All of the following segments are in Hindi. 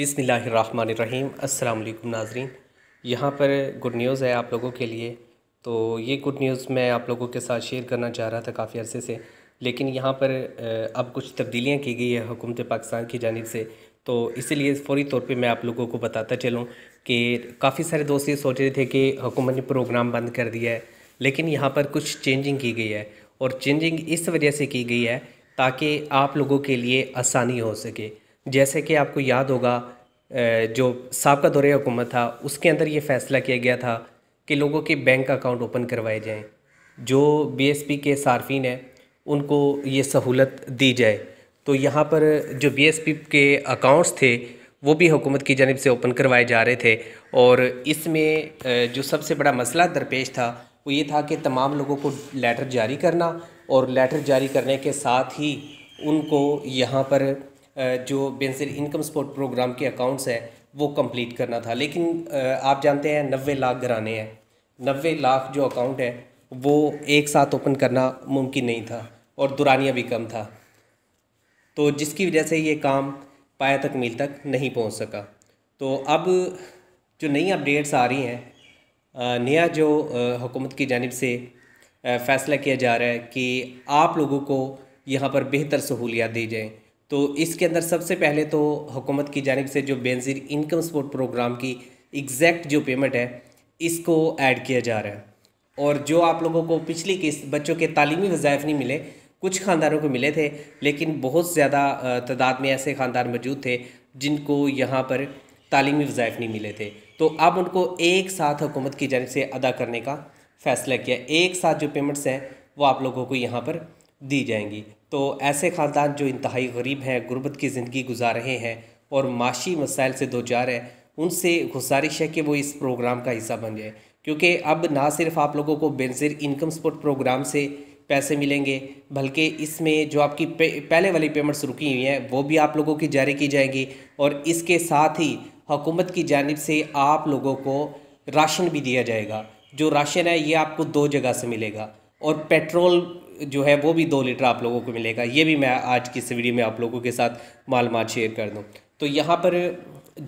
बिसमीम् अल्लाम नाजरीन यहाँ पर गुड न्यूज़ है आप लोगों के लिए तो ये गुड न्यूज़ मैं आप लोगों के साथ शेयर करना चाह रहा था काफ़ी अरसे से लेकिन यहाँ पर अब कुछ तब्दीलियाँ की गई है हुकूमत पाकिस्तान की जानब से तो इसीलिए फौरी तौर पे मैं आप लोगों को बताता चलूँ कि काफ़ी सारे दोस्त ये सोच रहे थे कि हुकूमत ने प्रोग्राम बंद कर दिया है लेकिन यहाँ पर कुछ चेंजिंग की गई है और चेंजिंग इस वजह से की गई है ताकि आप लोगों के लिए आसानी हो सके जैसे कि आपको याद होगा जो सबका दौरे हुकूमत था उसके अंदर ये फ़ैसला किया गया था कि लोगों के बैंक अकाउंट ओपन करवाए जाएँ जो बीएसपी के सार्फिन हैं उनको ये सहूलत दी जाए तो यहाँ पर जो बीएसपी के अकाउंट्स थे वो भी हुकूमत की जानब से ओपन करवाए जा रहे थे और इसमें जो सबसे बड़ा मसला दरपेश था वो ये था कि तमाम लोगों को लेटर जारी करना और लेटर जारी करने के साथ ही उनको यहाँ पर जो बेंसर इनकम सपोर्ट प्रोग्राम के अकाउंट्स है वो कंप्लीट करना था लेकिन आप जानते हैं नबे लाख घराने हैं नबे लाख जो अकाउंट है वो एक साथ ओपन करना मुमकिन नहीं था और दुरानिया भी कम था तो जिसकी वजह से ये काम पाया तकमील तक नहीं पहुंच सका तो अब जो नई अपडेट्स आ रही हैं नया जो हुकूमत की जानब से फ़ैसला किया जा रहा है कि आप लोगों को यहाँ पर बेहतर सहूलियात दी जाएँ तो इसके अंदर सबसे पहले तो हुकूमत की जानब से जो बेनज़ीर इनकम सपोर्ट प्रोग्राम की एग्जैक्ट जो पेमेंट है इसको ऐड किया जा रहा है और जो आप लोगों को पिछली किस्त बच्चों के तलीमी वज़ायफ़ नहीं मिले कुछ ख़ानदानों को मिले थे लेकिन बहुत ज़्यादा तादाद में ऐसे ख़ानदान मौजूद थे जिनको यहाँ पर तालीमी वज़ायफ़ नहीं मिले थे तो अब उनको एक साथ हुकूमत की जानब से अदा करने का फ़ैसला किया एक साथ जो पेमेंट्स हैं वो आप लोगों को यहाँ पर दी जाएंगी तो ऐसे ख़ानदान जो इंतहाई गरीब हैं गुरबत की ज़िंदगी गुजार रहे हैं और माशी मसाइल से दो चार हैं उनसे गुजारिश है कि वो इस प्रोग्राम का हिस्सा बन जाए क्योंकि अब ना सिर्फ आप लोगों को बेनज़िर इनकम सपोर्ट प्रोग्राम से पैसे मिलेंगे बल्कि इसमें जो आपकी पहले वाली पेमेंट्स रुकी हुई हैं वो भी आप लोगों की जारी की जाएंगी और इसके साथ ही हुकूमत की जानब से आप लोगों को राशन भी दिया जाएगा जो राशन है ये आपको दो जगह से मिलेगा और पेट्रोल जो है वो भी दो लीटर आप लोगों को मिलेगा ये भी मैं आज की इस वीडियो में आप लोगों के साथ मालूम शेयर कर दूँ तो यहाँ पर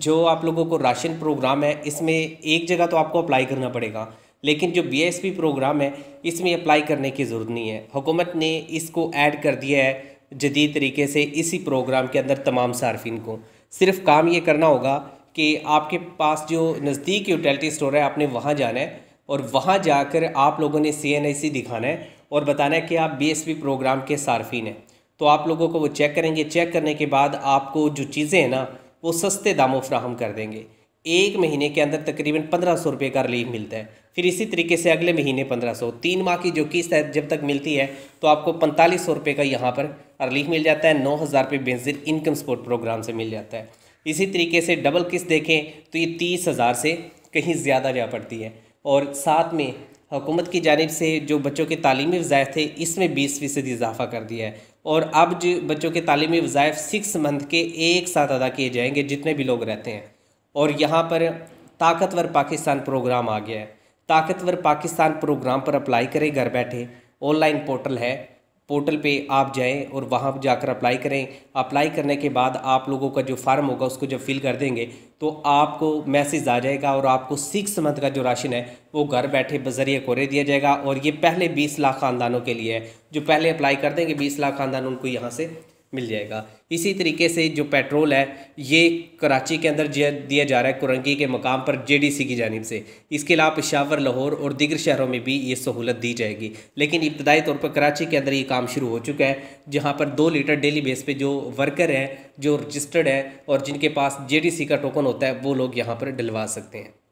जो आप लोगों को राशन प्रोग्राम है इसमें एक जगह तो आपको अप्लाई करना पड़ेगा लेकिन जो बी प्रोग्राम है इसमें अप्लाई करने की ज़रूरत नहीं है हुकूमत ने इसको ऐड कर दिया है जदीद तरीके से इसी प्रोग्राम के अंदर तमाम सार्फिन को सिर्फ काम ये करना होगा कि आपके पास जो नज़दीक यूटिलिटी स्टोर है आपने वहाँ जाना है और वहाँ जाकर आप लोगों ने सी दिखाना है और बताना है कि आप बी प्रोग्राम के सार्फिन हैं तो आप लोगों को वो चेक करेंगे चेक करने के बाद आपको जो चीज़ें हैं ना वो सस्ते दामों फ्राहम कर देंगे एक महीने के अंदर तकरीबन पंद्रह सौ रुपये का रिलीफ मिलता है फिर इसी तरीके से अगले महीने पंद्रह सौ तीन माह की जो किस्त है जब तक मिलती है तो आपको पैंतालीस सौ रुपये का यहाँ पर रिलीफ मिल जाता है नौ हज़ार रुपये बेनजिर इनकम सपोर्ट प्रोग्राम से मिल जाता है इसी तरीके से डबल किस्त देखें तो ये तीस हज़ार से कहीं ज़्यादा जा पड़ती है और साथ में हुकूमत की जानब से जो बच्चों के तलीमी वज़ायफ थे इसमें बीस फ़ीसद इजाफा कर दिया है और अब जो बच्चों के तलीमी वज़ायफ सिक्स मंथ के एक साथ अदा किए जाएंगे जितने भी लोग रहते हैं और यहाँ पर ताकतवर पाकिस्तान प्रोग्राम आ गया है ताकतवर पाकिस्तान प्रोग्राम पर अप्लाई करें घर बैठे ऑनलाइन पोर्टल है पोर्टल पे आप जाएं और वहाँ जाकर अप्लाई करें अप्लाई करने के बाद आप लोगों का जो फार्म होगा उसको जब फिल कर देंगे तो आपको मैसेज आ जाएगा और आपको सिक्स मंथ का जो राशन है वो घर बैठे बजरिए कोरे दिया जाएगा और ये पहले बीस लाख ख़ानदानों के लिए है जो पहले अप्लाई कर देंगे बीस लाख ख़ानदान उनको यहाँ से मिल जाएगा इसी तरीके से जो पेट्रोल है ये कराची के अंदर दिया जा रहा है कुरंगी के मकाम पर जेडीसी की जानब से इसके अलावा पेशावर लाहौर और दीगर शहरों में भी ये सहूलत दी जाएगी लेकिन इब्तदाई तौर पर कराची के अंदर ये काम शुरू हो चुका है जहाँ पर दो लीटर डेली बेस पर जो वर्कर हैं जो रजिस्टर्ड हैं और जिनके पास जे का टोकन होता है वो लोग यहाँ पर डलवा सकते हैं